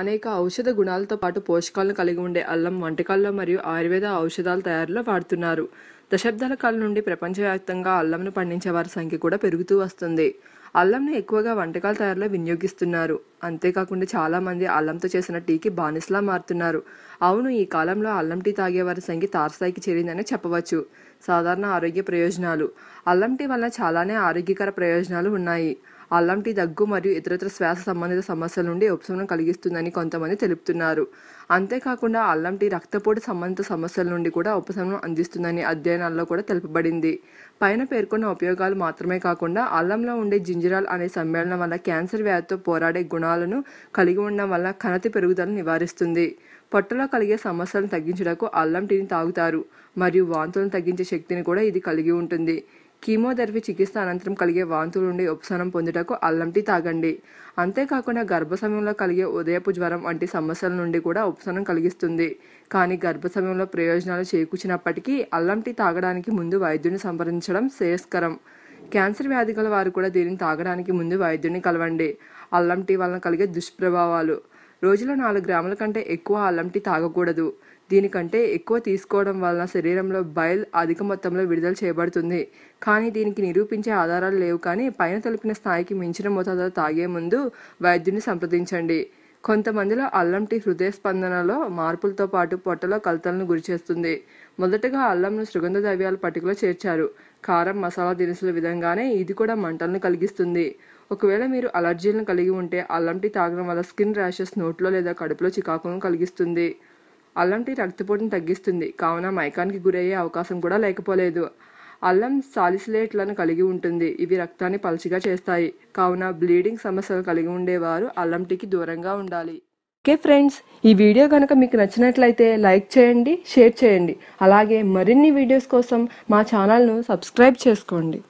అనేక ఔషధ గుణాలతో పాటు పోషకాలను కలిగి ఉండే అల్లం వంటకాల్లో మరియు ఆయుర్వేద ఔషధాల తయారీలో వాడుతున్నారు దశాబ్దాల కాలం నుండి ప్రపంచవ్యాప్తంగా అల్లంను పండించే వారి సంఖ్య కూడా పెరుగుతూ వస్తుంది అల్లంను ఎక్కువగా వంటకాల తయారీలో వినియోగిస్తున్నారు అంతేకాకుండా చాలామంది అల్లంతో చేసిన టీకి బానిసలా మారుతున్నారు అవును ఈ కాలంలో అల్లం టీ తాగేవారి సంఖ్య తారస్థాయికి చేరిందని చెప్పవచ్చు సాధారణ ఆరోగ్య ప్రయోజనాలు అల్లం టీ వల్ల చాలానే ఆరోగ్యకర ప్రయోజనాలు ఉన్నాయి అల్లం టీ దగ్గు మరియు ఇతరత్ర శ్వాస సంబంధిత సమస్యల నుండి ఉపశమనం కలిగిస్తుందని కొంతమంది తెలుపుతున్నారు అంతేకాకుండా అల్లం టీ రక్తపోటు సంబంధిత సమస్యల నుండి కూడా ఉపశమనం అందిస్తుందని అధ్యయనాల్లో కూడా తెలుపబడింది పైన పేర్కొన్న ఉపయోగాలు మాత్రమే కాకుండా అల్లంలో ఉండే జింజరాల్ అనే సమ్మేళనం వల్ల క్యాన్సర్ వ్యాధితో పోరాడే గుణాలు గుణాలను కలిగి ఉండడం వల్ల కణతి పెరుగుదలను నివారిస్తుంది పొట్టలో కలిగే సమస్యలను తగ్గించడాకు అల్లం టీని తాగుతారు మరియు వాంతులను తగ్గించే శక్తిని కూడా ఇది కలిగి ఉంటుంది కీమోథెరపీ చికిత్స అనంతరం కలిగే వాంతులు నుండి ఉపశమనం పొందుటకు అల్లం టీ తాగండి అంతేకాకుండా గర్భ సమయంలో కలిగే ఉదయపు జ్వరం వంటి సమస్యల నుండి కూడా ఉపశమనం కలిగిస్తుంది కానీ గర్భ సమయంలో ప్రయోజనాలు చేకూర్చినప్పటికీ అల్లం టీ తాగడానికి ముందు వైద్యుని సంప్రదించడం శ్రేయస్కరం క్యాన్సర్ వ్యాధి గల వారు కూడా దీనిని తాగడానికి ముందు వైద్యుని కలవండి అల్లం టీ వలన కలిగే దుష్ప్రభావాలు రోజులో నాలుగు గ్రాముల కంటే ఎక్కువ అల్లం టీ తాగకూడదు దీనికంటే ఎక్కువ తీసుకోవడం వలన శరీరంలో బైల్ అధిక మొత్తంలో విడుదల చేయబడుతుంది కానీ దీనికి నిరూపించే ఆధారాలు లేవు కానీ పైన తెలిపిన స్థాయికి మించిన మోతాదులో తాగే ముందు వైద్యుడిని సంప్రదించండి కొంతమందిలో అల్లం టీ హృదయ స్పందనలో మార్పులతో పాటు పొట్టలో కలతలను గురిచేస్తుంది మొదటగా అల్లంను సుగంధ ద్రవ్యాల పట్టికలో చేర్చారు కారం మసాలా దినుసుల విధంగానే ఇది కూడా మంటలను కలిగిస్తుంది ఒకవేళ మీరు అలర్జీలను కలిగి ఉంటే అల్లం టీ తాగడం వల్ల స్కిన్ ర్యాషెస్ నోట్లో లేదా కడుపులో చికాకును కలిగిస్తుంది అల్లం టీ రక్తపోటును తగ్గిస్తుంది కావున మైకానికి గురయ్యే అవకాశం కూడా లేకపోలేదు అల్లం సాలిసిలేట్లను కలిగి ఉంటుంది ఇవి రక్తాన్ని పలచగా చేస్తాయి కావున బ్లీడింగ్ సమస్యలు కలిగి ఉండేవారు అల్లం టీకి దూరంగా ఉండాలి ఓకే ఫ్రెండ్స్ ఈ వీడియో కనుక మీకు నచ్చినట్లయితే లైక్ చేయండి షేర్ చేయండి అలాగే మరిన్ని వీడియోస్ కోసం మా ఛానల్ను సబ్స్క్రైబ్ చేసుకోండి